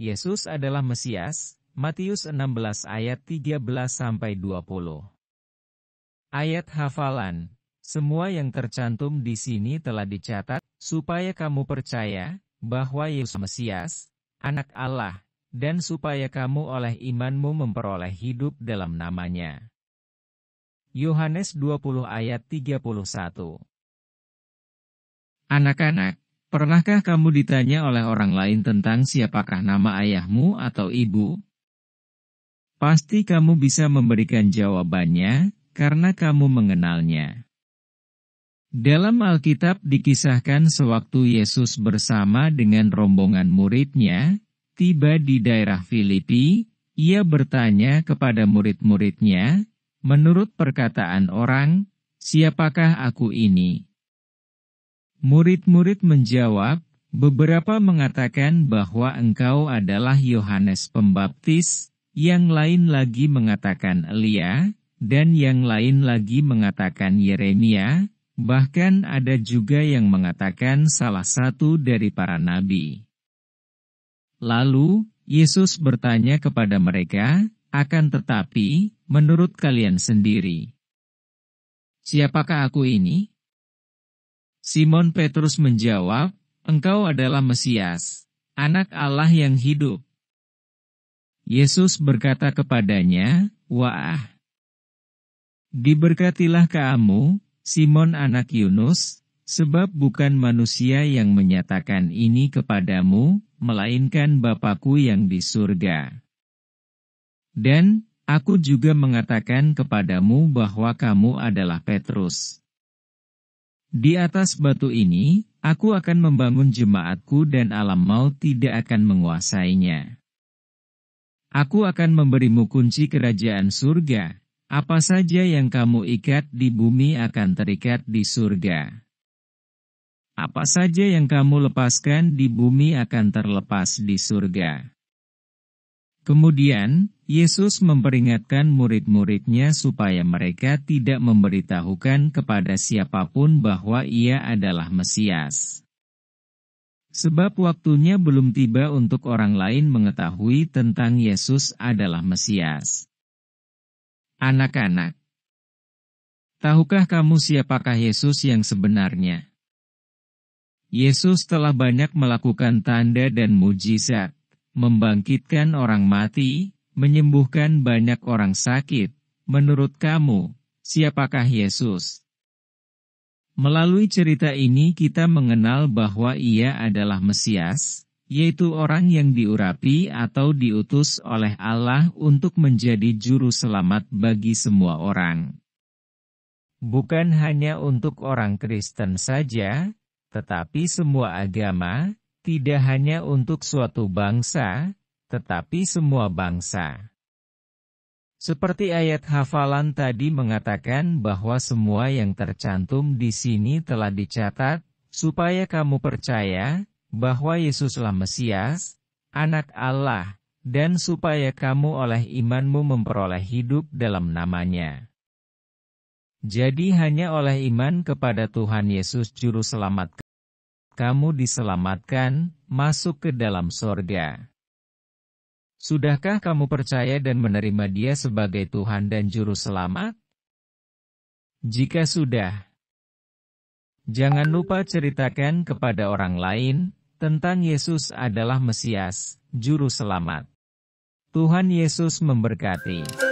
Yesus adalah Mesias, Matius 16 ayat 13-20. Ayat hafalan, semua yang tercantum di sini telah dicatat, supaya kamu percaya, bahwa Yesus Mesias, anak Allah, dan supaya kamu oleh imanmu memperoleh hidup dalam namanya. Yohanes 20 ayat 31 Anak-anak, Pernahkah kamu ditanya oleh orang lain tentang siapakah nama ayahmu atau ibu? Pasti kamu bisa memberikan jawabannya, karena kamu mengenalnya. Dalam Alkitab dikisahkan sewaktu Yesus bersama dengan rombongan muridnya, tiba di daerah Filipi, ia bertanya kepada murid-muridnya, menurut perkataan orang, siapakah aku ini? Murid-murid menjawab, beberapa mengatakan bahwa engkau adalah Yohanes Pembaptis, yang lain lagi mengatakan Elia, dan yang lain lagi mengatakan Yeremia, bahkan ada juga yang mengatakan salah satu dari para nabi. Lalu, Yesus bertanya kepada mereka, akan tetapi, menurut kalian sendiri, siapakah aku ini? Simon Petrus menjawab, Engkau adalah Mesias, anak Allah yang hidup. Yesus berkata kepadanya, Wah, diberkatilah kamu, Simon anak Yunus, sebab bukan manusia yang menyatakan ini kepadamu, melainkan Bapakku yang di surga. Dan, aku juga mengatakan kepadamu bahwa kamu adalah Petrus. Di atas batu ini, aku akan membangun jemaatku dan alam maut tidak akan menguasainya. Aku akan memberimu kunci kerajaan surga, apa saja yang kamu ikat di bumi akan terikat di surga. Apa saja yang kamu lepaskan di bumi akan terlepas di surga. Kemudian, Yesus memperingatkan murid-muridnya supaya mereka tidak memberitahukan kepada siapapun bahwa ia adalah Mesias. Sebab waktunya belum tiba untuk orang lain mengetahui tentang Yesus adalah Mesias. Anak-anak, tahukah kamu siapakah Yesus yang sebenarnya? Yesus telah banyak melakukan tanda dan mujizat membangkitkan orang mati, menyembuhkan banyak orang sakit. Menurut kamu, siapakah Yesus? Melalui cerita ini kita mengenal bahwa ia adalah Mesias, yaitu orang yang diurapi atau diutus oleh Allah untuk menjadi juru selamat bagi semua orang. Bukan hanya untuk orang Kristen saja, tetapi semua agama, tidak hanya untuk suatu bangsa, tetapi semua bangsa. Seperti ayat hafalan tadi mengatakan bahwa semua yang tercantum di sini telah dicatat, supaya kamu percaya bahwa Yesuslah Mesias, anak Allah, dan supaya kamu oleh imanmu memperoleh hidup dalam namanya. Jadi hanya oleh iman kepada Tuhan Yesus Juru Selamat kamu diselamatkan, masuk ke dalam sorga. Sudahkah kamu percaya dan menerima dia sebagai Tuhan dan Juru Selamat? Jika sudah, jangan lupa ceritakan kepada orang lain tentang Yesus adalah Mesias, Juru Selamat. Tuhan Yesus memberkati.